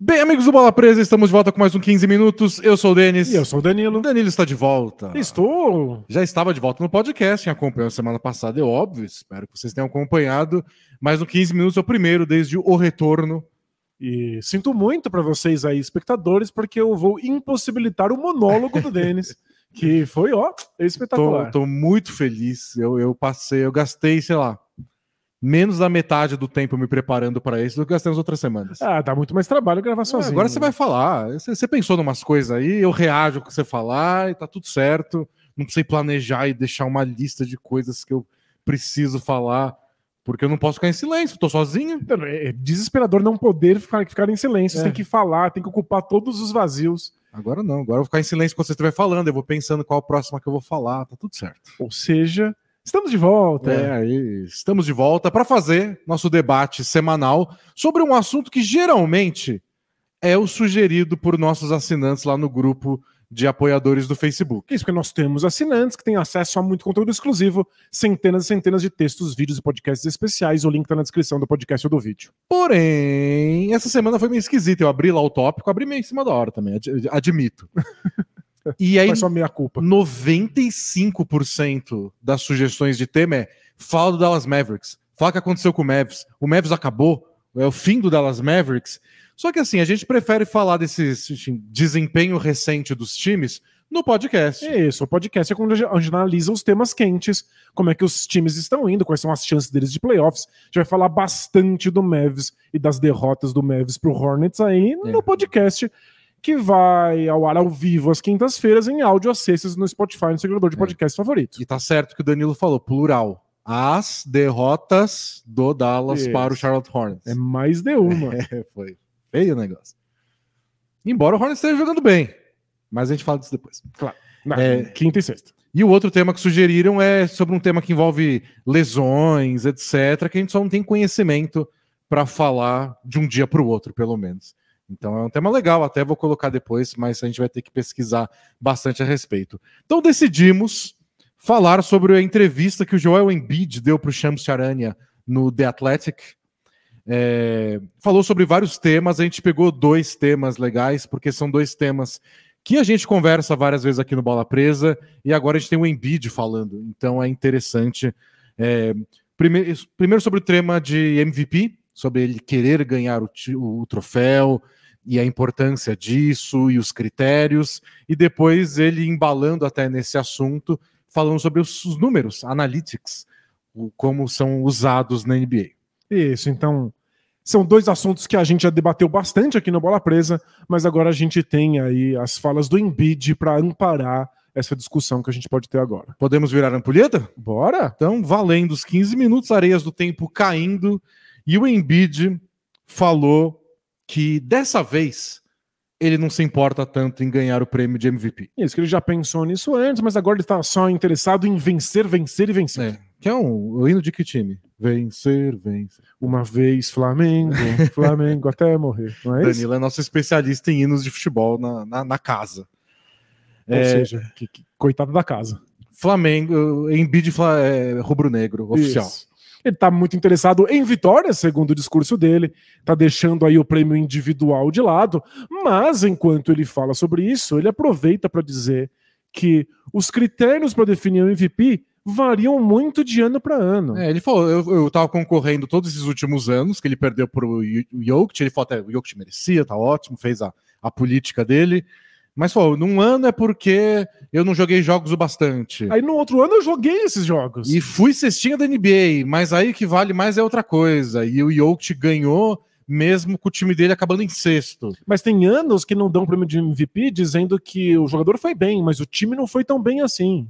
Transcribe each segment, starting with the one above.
Bem, amigos do Bola Presa, estamos de volta com mais um 15 minutos. Eu sou o Denis. E eu sou o Danilo. O Danilo está de volta. Estou. Já estava de volta no podcast, quem acompanhou semana passada, é óbvio. Espero que vocês tenham acompanhado. Mais um 15 minutos é o primeiro desde o retorno. E sinto muito para vocês aí, espectadores, porque eu vou impossibilitar o monólogo do Denis. que foi, ó, espetacular. Estou muito feliz. Eu, eu passei, eu gastei, sei lá, menos da metade do tempo me preparando para isso do que gastei nas outras semanas. Ah, dá muito mais trabalho gravar ah, sozinho. Ah, agora você né? vai falar. Você, pensou em umas coisas aí, eu reajo ao que você falar e tá tudo certo. Não sei planejar e deixar uma lista de coisas que eu preciso falar. Porque eu não posso ficar em silêncio, tô sozinho. É, é desesperador não poder ficar, ficar em silêncio. É. tem que falar, tem que ocupar todos os vazios. Agora não, agora eu vou ficar em silêncio quando você estiver falando, eu vou pensando qual a próxima que eu vou falar, tá tudo certo. Ou seja, Estamos de volta. É, aí, estamos de volta para fazer nosso debate semanal sobre um assunto que geralmente é o sugerido por nossos assinantes lá no grupo de apoiadores do Facebook. Isso, porque nós temos assinantes que têm acesso a muito conteúdo exclusivo, centenas e centenas de textos, vídeos e podcasts especiais. O link está na descrição do podcast ou do vídeo. Porém, essa semana foi meio esquisita. Eu abri lá o tópico, abri meio em cima da hora também, ad admito. E aí, só minha culpa. 95% das sugestões de tema é fala do Dallas Mavericks, fala o que aconteceu com o Mavs, o Mavs acabou, é o fim do Dallas Mavericks. Só que assim, a gente prefere falar desse desempenho recente dos times no podcast. É isso, o podcast é quando a gente analisa os temas quentes, como é que os times estão indo, quais são as chances deles de playoffs. A gente vai falar bastante do Mavs e das derrotas do Mavs pro Hornets aí é. no podcast que vai ao ar ao vivo às quintas-feiras em áudio às sextas no Spotify, no segredor de é. podcast favorito. E tá certo que o Danilo falou, plural. As derrotas do Dallas Isso. para o Charlotte Hornets. É mais de uma. É, foi feio o negócio. Embora o Hornets esteja jogando bem, mas a gente fala disso depois. Claro. Na, é... Quinta e sexta. E o outro tema que sugeriram é sobre um tema que envolve lesões, etc., que a gente só não tem conhecimento para falar de um dia para o outro, pelo menos. Então é um tema legal, até vou colocar depois, mas a gente vai ter que pesquisar bastante a respeito. Então decidimos falar sobre a entrevista que o Joel Embiid deu para o Shams Charania no The Athletic. É, falou sobre vários temas, a gente pegou dois temas legais, porque são dois temas que a gente conversa várias vezes aqui no Bola Presa, e agora a gente tem o Embiid falando, então é interessante. É, primeiro, primeiro sobre o tema de MVP, sobre ele querer ganhar o, o troféu, e a importância disso e os critérios, e depois ele embalando até nesse assunto, falando sobre os, números, analytics, como são usados na NBA. Isso, então são dois assuntos que a gente já debateu bastante aqui no Bola Presa, mas agora a gente tem aí as falas do Embiid para amparar essa discussão que a gente pode ter agora. Podemos virar ampulheta? Bora! Então, valendo os 15 minutos, areias do tempo caindo, e o Embiid falou que dessa vez ele não se importa tanto em ganhar o prêmio de MVP. É isso, que ele já pensou nisso antes, mas agora ele está só interessado em vencer, vencer e vencer. É, que é um, o hino de que time? Vencer, vencer. Uma vez Flamengo, Flamengo até morrer. Não é Danilo é nosso especialista em hinos de futebol na, na, na casa. Ou é... seja, que, que, coitado da casa. Flamengo, em bid é, rubro-negro, oficial. Isso. Ele está muito interessado em vitória, segundo o discurso dele, está deixando aí o prêmio individual de lado, mas enquanto ele fala sobre isso, ele aproveita para dizer que os critérios para definir o MVP variam muito de ano para ano. É, ele falou, eu, estava concorrendo todos esses últimos anos, que ele perdeu para o Jokic, ele falou até, o Jokic merecia, tá ótimo, fez a, a política dele, mas falou num ano é porque eu não joguei jogos o bastante. Aí no outro ano eu joguei esses jogos. E fui cestinha da NBA, mas aí o que vale mais é outra coisa. E o Jokic ganhou mesmo com o time dele acabando em sexto. Mas tem anos que não dão prêmio de MVP dizendo que o jogador foi bem, mas o time não foi tão bem assim.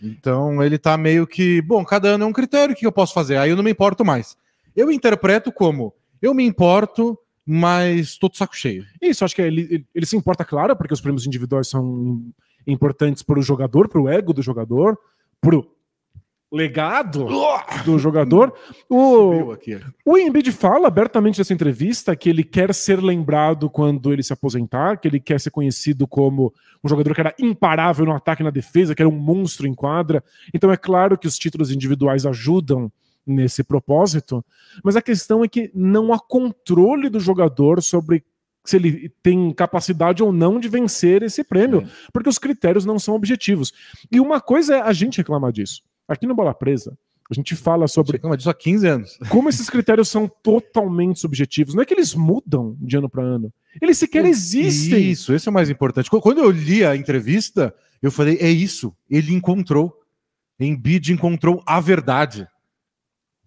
Então ele tá meio que, bom, cada ano é um critério que eu posso fazer, aí eu não me importo mais. Eu interpreto como eu me importo mas todo saco cheio. isso, acho que ele, ele se importa, claro, porque os prêmios individuais são importantes para o jogador, para o ego do jogador, para o legado do jogador. O, o Embiid fala abertamente nessa entrevista que ele quer ser lembrado quando ele se aposentar, que ele quer ser conhecido como um jogador que era imparável no ataque e na defesa, que era um monstro em quadra. Então é claro que os títulos individuais ajudam nesse propósito. Mas a questão é que não há controle do jogador sobre se ele tem capacidade ou não de vencer esse prêmio, é. porque os critérios não são objetivos. E uma coisa é a gente reclamar disso. Aqui no Bola Presa, a gente fala sobre. Reclama disso há 15 anos. Como esses critérios são totalmente subjetivos. Não é que eles mudam de ano para ano. Eles sequer existem. Isso, esse é o mais importante. Quando eu li a entrevista, eu falei: é isso. Ele encontrou. Embiid encontrou a verdade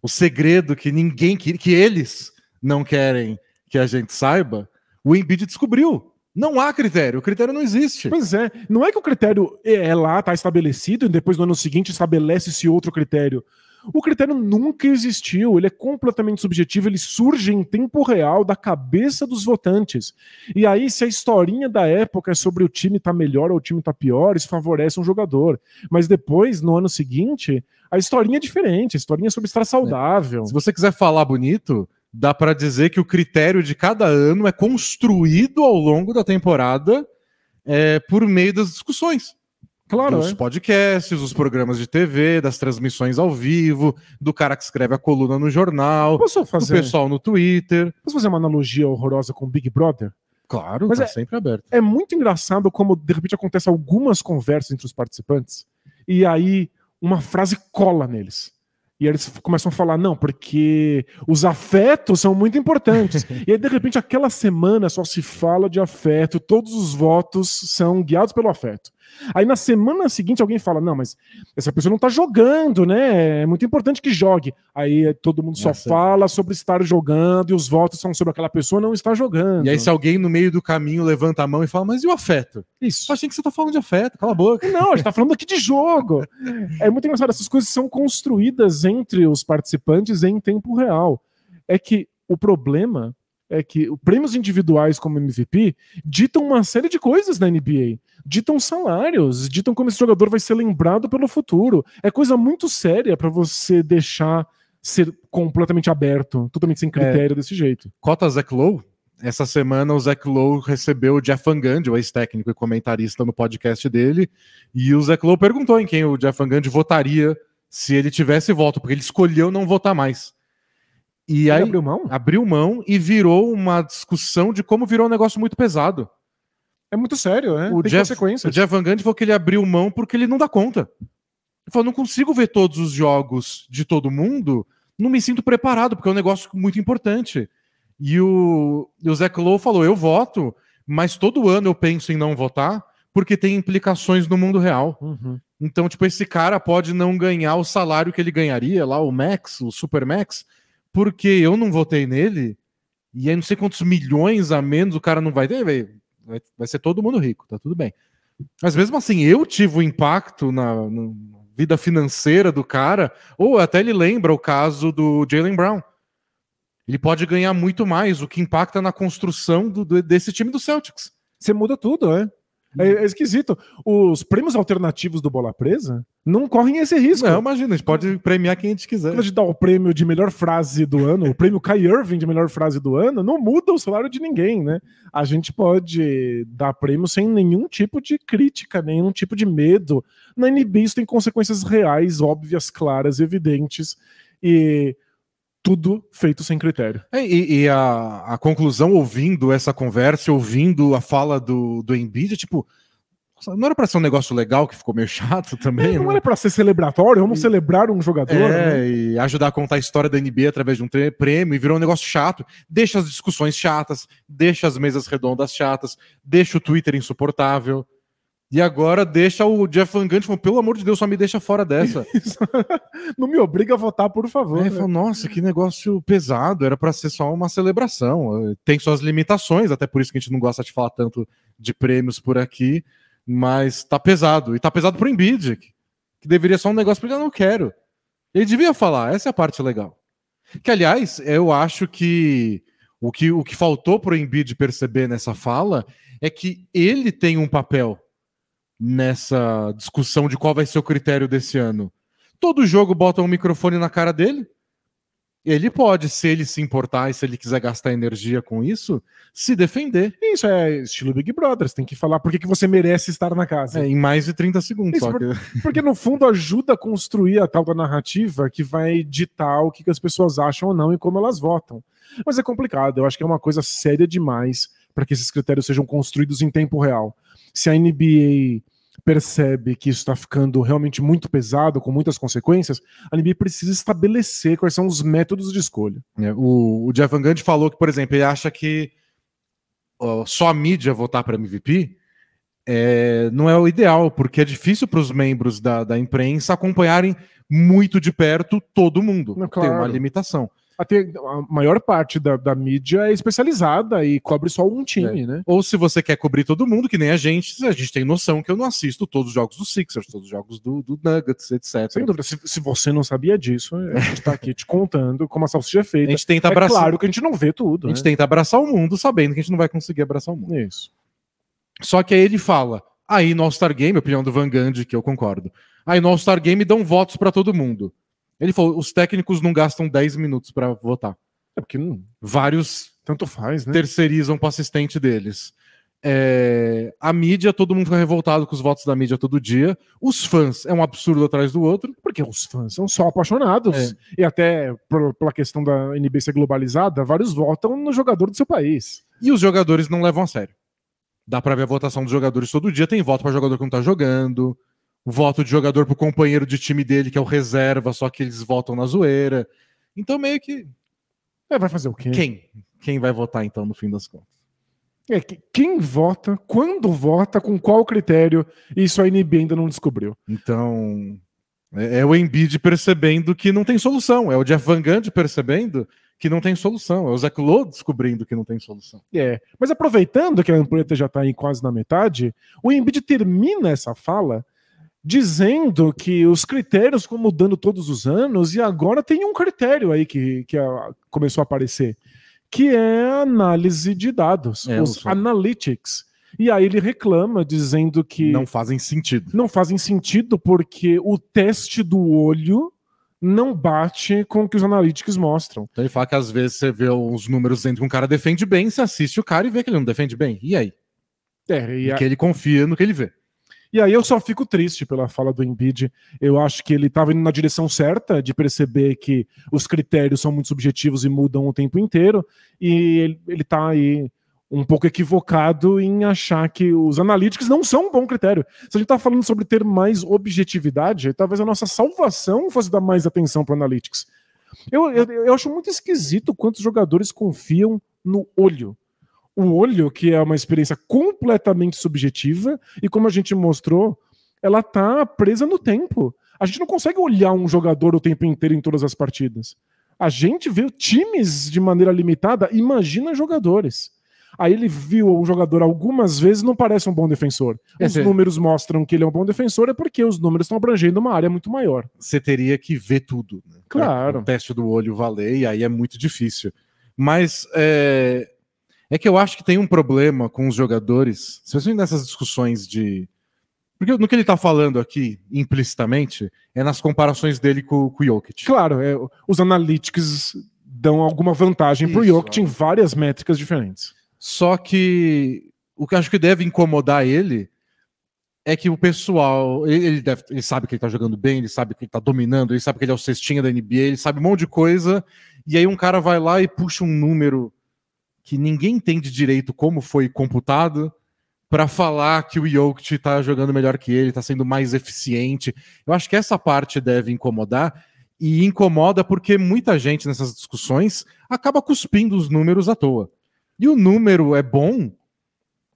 o segredo que ninguém que, que eles não querem que a gente saiba, o Embiid descobriu. Não há critério, o critério não existe. Pois é, não é que o critério é lá, está estabelecido, e depois no ano seguinte estabelece-se outro critério. O critério nunca existiu, ele é completamente subjetivo, ele surge em tempo real da cabeça dos votantes. E aí, se a historinha da época é sobre o time tá melhor ou o time tá pior, isso favorece um jogador. Mas depois, no ano seguinte, a historinha é diferente, a historinha é sobre estar saudável. É. Se você quiser falar bonito, dá para dizer que o critério de cada ano é construído ao longo da temporada é, por meio das discussões. Claro, dos é. podcasts, dos programas de TV, das transmissões ao vivo, do cara que escreve a coluna no jornal, Posso fazer... do pessoal no Twitter. Posso fazer uma analogia horrorosa com Big Brother? Claro, Mas tá é, sempre aberto. É muito engraçado como de repente acontecem algumas conversas entre os participantes e aí uma frase cola neles. E eles começam a falar, não, porque os afetos são muito importantes. e aí, de repente, aquela semana só se fala de afeto, todos os votos são guiados pelo afeto. Aí na semana seguinte alguém fala: não, mas essa pessoa não tá jogando, né? É muito importante que jogue. Aí todo mundo só Nossa. fala sobre estar jogando e os votos são sobre aquela pessoa não estar jogando. E aí se alguém no meio do caminho levanta a mão e fala: mas e o afeto? Isso. Ah, achei que você tá falando de afeto, cala a boca. Não, a gente tá falando aqui de jogo. é muito engraçado, essas coisas são construídas entre os participantes em tempo real. É que o problema é que prêmios individuais como MVP ditam uma série de coisas na NBA. Ditam salários, ditam como esse jogador vai ser lembrado pelo futuro. É coisa muito séria para você deixar ser completamente aberto, totalmente sem é. critério é. desse jeito. Cota Zach Lowe? Essa semana o Zach Lowe recebeu o Jeff Van Gundy, o ex-técnico e comentarista no podcast dele, e o Zach Lowe perguntou em quem o Jeff Van Gundy votaria se ele tivesse voto, porque ele escolheu não votar mais. E Ele aí abriu mão? abriu mão e virou uma discussão de como virou um negócio muito pesado. É muito sério, né? O Tem Jeff, consequências. O Jeff Van Gundy falou que ele abriu mão porque ele não dá conta. Ele falou, não consigo ver todos os jogos de todo mundo, não me sinto preparado, porque é um negócio muito importante. E o, e o Zach Lowe falou, eu voto, mas todo ano eu penso em não votar, porque tem implicações no mundo real. Uhum. Então, tipo, esse cara pode não ganhar o salário que ele ganharia lá, o Max, o Super Max, porque eu não votei nele, e aí não sei quantos milhões a menos o cara não vai ter, vai, vai ser todo mundo rico, tá tudo bem. Mas mesmo assim, eu tive o um impacto na, na, vida financeira do cara, ou até ele lembra o caso do Jalen Brown. Ele pode ganhar muito mais, o que impacta na construção do, do, desse time do Celtics. Você muda tudo, né? É, é, esquisito. Os prêmios alternativos do Bola Presa não correm esse risco. Não, imagina, a gente pode premiar quem a gente quiser. Quando a gente dá o prêmio de melhor frase do ano, o prêmio Kai Irving de melhor frase do ano, não muda o salário de ninguém, né? A gente pode dar prêmio sem nenhum tipo de crítica, nenhum tipo de medo. Na NBA isso tem consequências reais, óbvias, claras, evidentes. E tudo feito sem critério. É, e, e a, a, conclusão, ouvindo essa conversa, ouvindo a fala do, do Embiid, tipo, não era para ser um negócio legal que ficou meio chato também? É, não né? era para ser celebratório, vamos e... celebrar um jogador. É, né? e ajudar a contar a história da NBA através de um prêmio e virou um negócio chato. Deixa as discussões chatas, deixa as mesas redondas chatas, deixa o Twitter insuportável. E agora deixa o Jeff Van Gundy, falou, tipo, pelo amor de Deus, só me deixa fora dessa. não me obriga a votar, por favor. É, né? falou, nossa, que negócio pesado, era para ser só uma celebração. Tem suas limitações, até por isso que a gente não gosta de falar tanto de prêmios por aqui, mas tá pesado. E tá pesado pro Embiid, que deveria ser um negócio porque eu não quero. Ele devia falar, essa é a parte legal. Que, aliás, eu acho que o que, o que faltou pro Embiid perceber nessa fala é que ele tem um papel nessa discussão de qual vai ser o critério desse ano. Todo jogo bota um microfone na cara dele. Ele pode, se ele se importar e se ele quiser gastar energia com isso, se defender. Isso é estilo Big Brother, você tem que falar por que você merece estar na casa. É, em mais de 30 segundos. Isso, que... Porque no fundo ajuda a construir a tal da narrativa que vai ditar o que as pessoas acham ou não e como elas votam. Mas é complicado, eu acho que é uma coisa séria demais para que esses critérios sejam construídos em tempo real se a NBA percebe que isso está ficando realmente muito pesado, com muitas consequências, a NBA precisa estabelecer quais são os métodos de escolha. É, o, o Jeff Van Gundy falou que, por exemplo, ele acha que ó, só a mídia votar para MVP é, não é o ideal, porque é difícil para os membros da, da imprensa acompanharem muito de perto todo mundo. Não, claro. Tem uma limitação a, ter, a maior parte da, da, mídia é especializada e cobre só um time, é. né? Ou se você quer cobrir todo mundo, que nem a gente, a gente tem noção que eu não assisto todos os jogos do Sixers, todos os jogos do, do Nuggets, etc. Sem dúvida. Se, se, você não sabia disso, a gente tá aqui te contando como a salsicha é feita. A gente tenta é abraçar. É claro que a gente não vê tudo. A gente né? tenta abraçar o mundo sabendo que a gente não vai conseguir abraçar o mundo. Isso. Só que aí ele fala. Aí no All-Star Game, opinião do Van Gundy, que eu concordo. Aí no All-Star Game dão votos para todo mundo. Ele falou: os técnicos não gastam 10 minutos para votar. É porque não... vários tanto faz, né? terceirizam para assistente deles. É... a mídia, todo mundo fica revoltado com os votos da mídia todo dia. Os fãs é um absurdo atrás do outro. Porque os fãs são só apaixonados. É. E até por, pela questão da NB ser globalizada, vários votam no jogador do seu país. E os jogadores não levam a sério. Dá pra ver a votação dos jogadores todo dia. Tem voto para jogador que não tá jogando voto de jogador pro companheiro de time dele, que é o reserva, só que eles votam na zoeira. Então, meio que. É, vai fazer o quê? Quem? Quem vai votar, então, no fim das contas? É, quem vota, quando vota, com qual critério, isso a NB ainda não descobriu. Então. É, é, o Embiid percebendo que não tem solução. É o Jeff Van Gundy percebendo que não tem solução. É o Zach Lowe descobrindo que não tem solução. É, mas aproveitando que a ampulheta já está aí quase na metade, o Embiid termina essa fala dizendo que os critérios estão mudando todos os anos e agora tem um critério aí que, que começou a aparecer, que é a análise de dados, é, os analytics. E aí ele reclama dizendo que não fazem sentido. Não fazem sentido porque o teste do olho não bate com o que os analytics mostram. Então ele fala que às vezes você vê uns números dentro que um cara defende bem, você assiste o cara e vê que ele não defende bem. E aí? É, e a... que ele confia no que ele vê. E aí eu só fico triste pela fala do Embiid. Eu acho que ele estava indo na direção certa de perceber que os critérios são muito subjetivos e mudam o tempo inteiro. E ele está aí um pouco equivocado em achar que os analíticos não são um bom critério. Se a gente está falando sobre ter mais objetividade, talvez a nossa salvação fosse dar mais atenção para analytics. Eu, eu, eu acho muito esquisito quantos jogadores confiam no olho o olho, que é uma experiência completamente subjetiva, e como a gente mostrou, ela tá presa no tempo. A gente não consegue olhar um jogador o tempo inteiro em todas as partidas. A gente vê times de maneira limitada, imagina jogadores. Aí ele viu o jogador algumas vezes, não parece um bom defensor. É os ser... Uhum. números mostram que ele é um bom defensor, é porque os números estão abrangendo uma área muito maior. Você teria que ver tudo. Né? Claro. o teste do olho valer, e aí é muito difícil. Mas é, é que eu acho que tem um problema com os jogadores, especialmente nessas discussões de. Porque no que ele está falando aqui, implicitamente, é nas comparações dele com, com o Jokic. Claro, é, os analytics dão alguma vantagem para o Jokic em é. várias métricas diferentes. Só que o que acho que deve incomodar ele é que o pessoal, ele, deve, ele sabe que ele tá jogando bem, ele sabe que ele tá dominando, ele sabe que ele é o cestinha da NBA, ele sabe um monte de coisa, e aí um cara vai lá e puxa um número que ninguém entende direito como foi computado para falar que o Jokic está jogando melhor que ele, está sendo mais eficiente. Eu acho que essa parte deve incomodar e incomoda porque muita gente nessas discussões acaba cuspindo os números à toa. E o número é bom,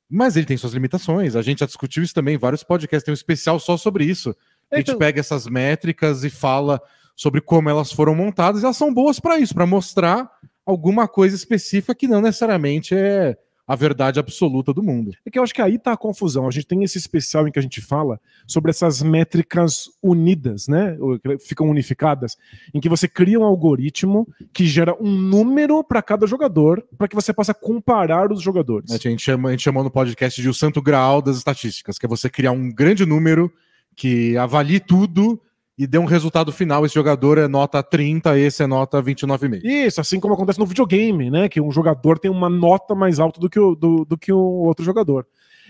mas ele tem suas limitações. A gente já discutiu isso também vários podcasts, tem um especial só sobre isso. A gente então... pega essas métricas e fala sobre como elas foram montadas, e elas são boas para isso, para mostrar alguma coisa específica que não necessariamente é a verdade absoluta do mundo. É que eu acho que aí está a confusão. A gente tem esse especial em que a gente fala sobre essas métricas unidas, né? Ficam unificadas, em que você cria um algoritmo que gera um número para cada jogador, para que você possa comparar os jogadores. A gente, chama, a gente chamou no podcast de o santo graal das estatísticas, que é você criar um grande número que avalie tudo e dê um resultado final. Esse jogador é nota 30, esse é nota 29,5. Isso, assim como acontece no videogame, né? Que um jogador tem uma nota mais alta do que o, do, do que o outro jogador.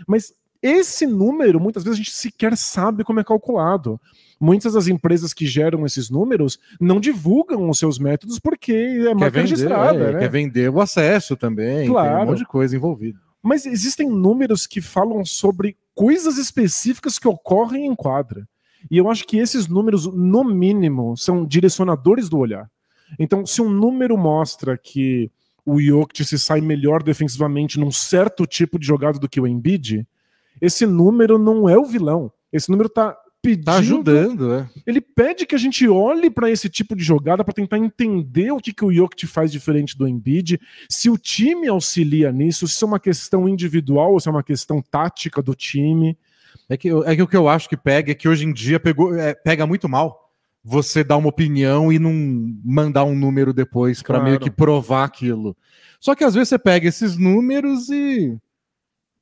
Mas esse número, muitas vezes, a gente sequer sabe como é calculado. Muitas das empresas que geram esses números não divulgam os seus métodos porque é mais registrada. É, né? Quer vender o acesso também, claro. tem um monte de coisa envolvida. Mas existem números que falam sobre coisas específicas que ocorrem em quadra. E eu acho que esses números, no mínimo, são direcionadores do olhar. Então, se um número mostra que o Jokic se sai melhor defensivamente num certo tipo de jogada do que o Embiid, esse número não é o vilão. Esse número está pedindo. Tá ajudando, é. Ele pede que a gente olhe para esse tipo de jogada para tentar entender o que, que o Jokic faz diferente do Embiid, se o time auxilia nisso, se é uma questão individual ou se é uma questão tática do time. É que, é que o que eu acho que pega é que hoje em dia pegou, é, pega muito mal você dar uma opinião e não mandar um número depois para claro. meio que provar aquilo. Só que às vezes você pega esses números e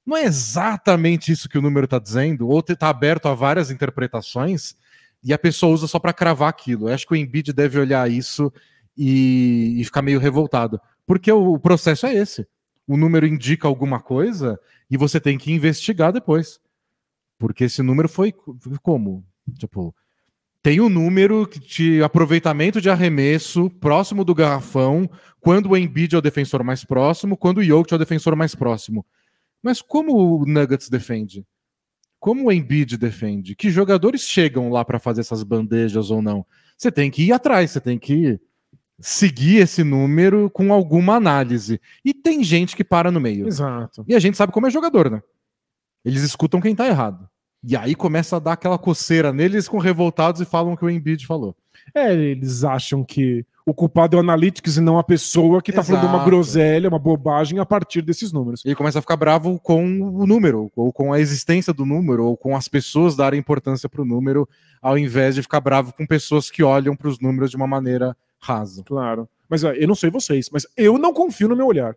não é exatamente isso que o número está dizendo, ou está aberto a várias interpretações e a pessoa usa só para cravar aquilo. Eu acho que o Embiid deve olhar isso e, e ficar meio revoltado, porque o, o processo é esse. O número indica alguma coisa e você tem que investigar depois. Porque esse número foi como? Tipo, tem um número de aproveitamento de arremesso próximo do garrafão, quando o Embiid é o defensor mais próximo, quando o Jokic é o defensor mais próximo. Mas como o Nuggets defende? Como o Embiid defende? Que jogadores chegam lá para fazer essas bandejas ou não? Você tem que ir atrás, você tem que seguir esse número com alguma análise. E tem gente que para no meio. Exato. E a gente sabe como é jogador, né? eles escutam quem tá errado. E aí começa a dar aquela coceira neles com revoltados e falam o que o Embiid falou. É, eles acham que o culpado é o Analytics e não a pessoa que está falando uma groselha, uma bobagem a partir desses números. E começa a ficar bravo com o número, ou com a existência do número, ou com as pessoas darem importância para o número, ao invés de ficar bravo com pessoas que olham para os números de uma maneira rasa. Claro. Mas eu não sei vocês, mas eu não confio no meu olhar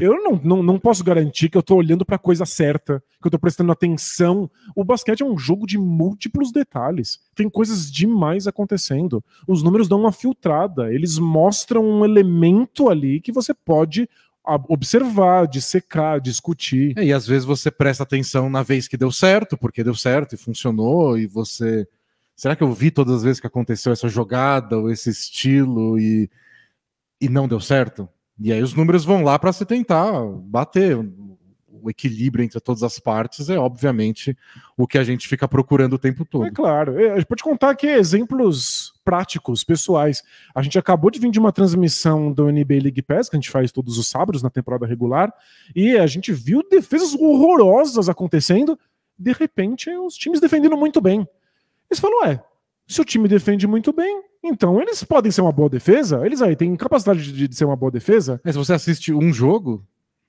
eu não, não, não posso garantir que eu tô olhando pra coisa certa, que eu tô prestando atenção. O basquete é um jogo de múltiplos detalhes. Tem coisas demais acontecendo. Os números dão uma filtrada, eles mostram um elemento ali que você pode observar, dissecar, discutir. É, e às vezes você presta atenção na vez que deu certo, porque deu certo e funcionou, e você. Será que eu vi todas as vezes que aconteceu essa jogada ou esse estilo e, e não deu certo? E aí os números vão lá para se tentar bater. O equilíbrio entre todas as partes é, obviamente, o que a gente fica procurando o tempo todo. É claro. É, a gente pode contar aqui exemplos práticos, pessoais. A gente acabou de vir de uma transmissão do NBA League Pass, que a gente faz todos os sábados na temporada regular, e a gente viu defesas horrorosas acontecendo. De repente, os times defendendo muito bem. Eles falam, ué, se o time defende muito bem, então, eles podem ser uma boa defesa, eles aí têm capacidade de, de ser uma boa defesa. É, se você assiste um jogo,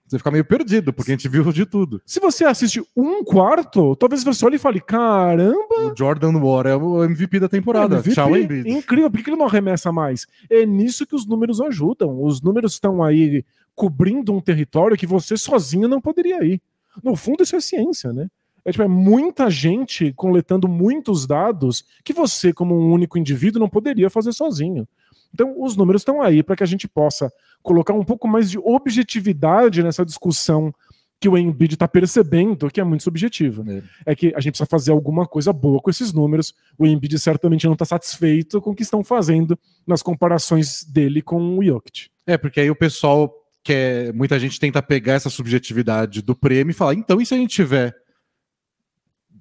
você fica meio perdido, porque a gente viu de tudo. Se você assiste um quarto, talvez você olhe e fale: caramba. O Jordan Moore é o MVP da temporada. MVP, Tchau, Incrível, por que ele não arremessa mais? É nisso que os números ajudam. Os números estão aí cobrindo um território que você sozinho não poderia ir. No fundo, isso é ciência, né? É, tipo, é muita gente coletando muitos dados que você, como um único indivíduo, não poderia fazer sozinho. Então, os números estão aí para que a gente possa colocar um pouco mais de objetividade nessa discussão que o Embiid está percebendo que é muito subjetiva. É. é. que a gente precisa fazer alguma coisa boa com esses números. O Embiid certamente não está satisfeito com o que estão fazendo nas comparações dele com o Jokic. É, porque aí o pessoal quer... Muita gente tenta pegar essa subjetividade do prêmio e falar, então, e se a gente tiver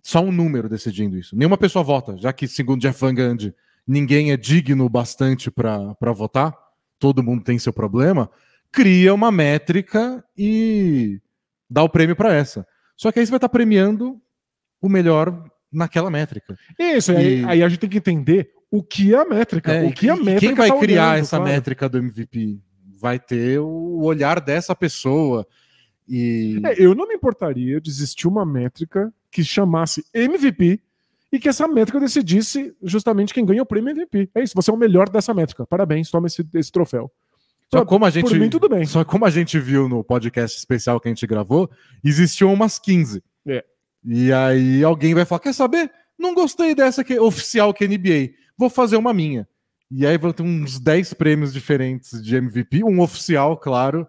só um número decidindo isso. Nenhuma pessoa vota, já que, segundo Jeff Van Gundy, ninguém é digno bastante para votar, todo mundo tem seu problema, cria uma métrica e dá o prêmio para essa. Só que aí você vai estar tá premiando o melhor naquela métrica. Isso, e... aí, aí, a gente tem que entender o que é a métrica. É, o que a métrica quem vai tá criar olhando, essa claro. métrica do MVP? Vai ter o olhar dessa pessoa. E... É, eu não me importaria de existir uma métrica que chamasse MVP e que essa métrica decidisse justamente quem ganha o prêmio MVP. É isso, você é o melhor dessa métrica. Parabéns, toma esse, esse troféu. Só, como a gente, por mim, tudo bem. Só como a gente viu no podcast especial que a gente gravou, existiam umas 15. É. E aí alguém vai falar: quer saber? Não gostei dessa que, oficial que é NBA. Vou fazer uma minha. E aí vão ter uns 10 prêmios diferentes de MVP, um oficial, claro.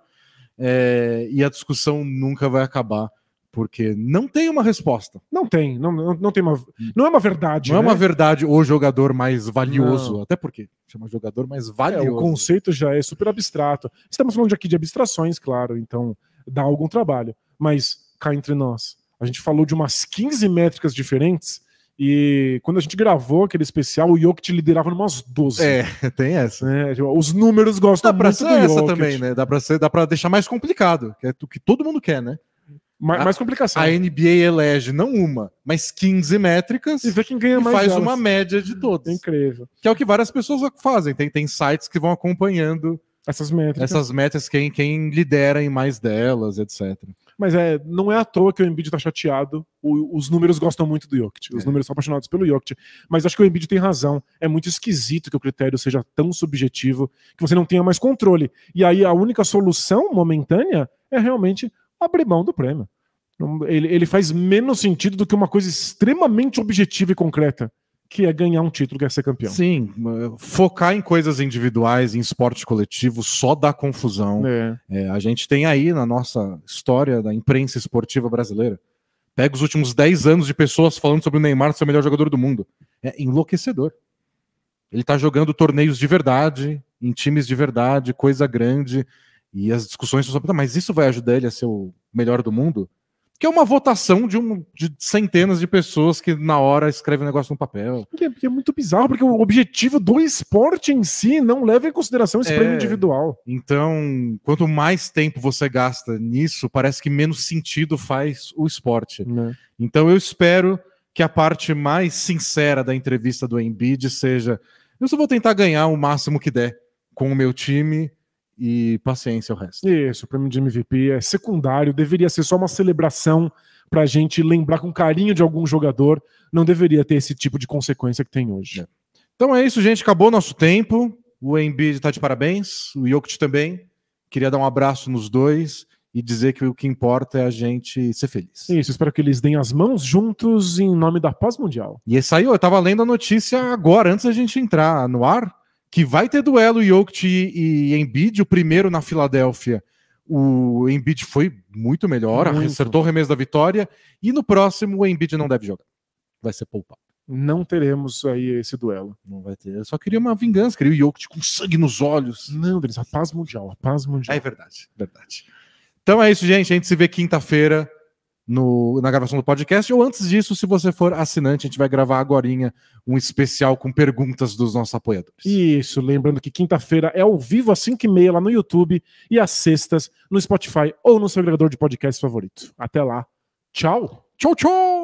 É, e a discussão nunca vai acabar porque não tem uma resposta. Não tem, não, não, não tem uma, não é uma verdade. Não é né? é uma verdade o jogador mais valioso, não. até porque chama jogador mais valioso. É, o conceito já é super abstrato. Estamos falando aqui de abstrações, claro, então dá algum trabalho. Mas cá entre nós, a gente falou de umas 15 métricas diferentes e quando a gente gravou aquele especial, o Jokic liderava numas 12. É, tem essa. É, os números gostam dá pra muito ser do essa Jokic. também, né? Dá pra, ser, dá pra deixar mais complicado, que é o que todo mundo quer, né? mais complicação. A NBA elege não uma, mas 15 métricas e, vê quem ganha mais faz uma média de todas. Incrível. Que é o que várias pessoas fazem. Tem, tem sites que vão acompanhando essas métricas, essas métricas quem, quem lidera em mais delas, etc. Mas é, não é à toa que o Embiid tá chateado. O, os números gostam muito do Jokic. Os é. números são apaixonados pelo Jokic. Mas acho que o Embiid tem razão. É muito esquisito que o critério seja tão subjetivo que você não tenha mais controle. E aí a única solução momentânea é realmente abrir mão do prêmio. Ele, ele faz menos sentido do que uma coisa extremamente objetiva e concreta, que é ganhar um título, que é ser campeão. Sim, focar em coisas individuais, em esporte coletivo, só dá confusão. É. É, a gente tem aí na nossa história da imprensa esportiva brasileira. Pega os últimos 10 anos de pessoas falando sobre o Neymar ser o melhor jogador do mundo. É enlouquecedor. Ele está jogando torneios de verdade, em times de verdade, coisa grande. E as discussões são sobre, tá, mas isso vai ajudar ele a ser o melhor do mundo? Que é uma votação de, um, de centenas de pessoas que na hora escrevem um negócio no papel. porque é, é, muito bizarro, porque o objetivo do esporte em si não leva em consideração esse é... prêmio individual. Então, quanto mais tempo você gasta nisso, parece que menos sentido faz o esporte. É. Então, eu espero que a parte mais sincera da entrevista do Embiid seja: eu só vou tentar ganhar o máximo que der com o meu time e paciência o resto. Isso, o prêmio de MVP é secundário, deveria ser só uma celebração para a gente lembrar com carinho de algum jogador, não deveria ter esse tipo de consequência que tem hoje. É. Então é isso, gente, acabou nosso tempo. O Embiid está de parabéns, o Jokic também. Queria dar um abraço nos dois e dizer que o que importa é a gente ser feliz. Isso, espero que eles deem as mãos juntos em nome da paz mundial. E é saiu, eu estava lendo a notícia agora, antes da gente entrar no ar que vai ter duelo Jokic e Embiid, o primeiro na Filadélfia. O Embiid foi muito melhor, muito. acertou o remesso da vitória, e no próximo o Embiid não deve jogar. Vai ser poupado. Não teremos aí esse duelo. Não vai ter. Eu só queria uma vingança, queria o Jokic com sangue nos olhos. Não, Denis, a paz mundial, a paz mundial. É verdade, verdade. Então é isso, gente. A gente se vê quinta-feira no, na gravação do podcast, ou antes disso, se você for assinante, a gente vai gravar agora um especial com perguntas dos nossos apoiadores. Isso, lembrando que quinta-feira é ao vivo às 5h30 lá no YouTube e às sextas no Spotify ou no seu agregador de podcast favorito. Até lá. Tchau. Tchau, tchau.